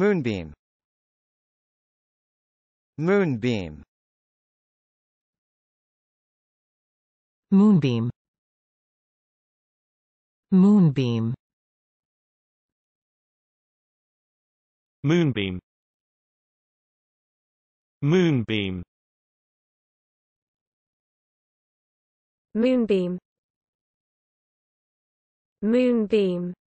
Moonbeam Moonbeam Moonbeam Moonbeam Moonbeam Moonbeam Moonbeam Moonbeam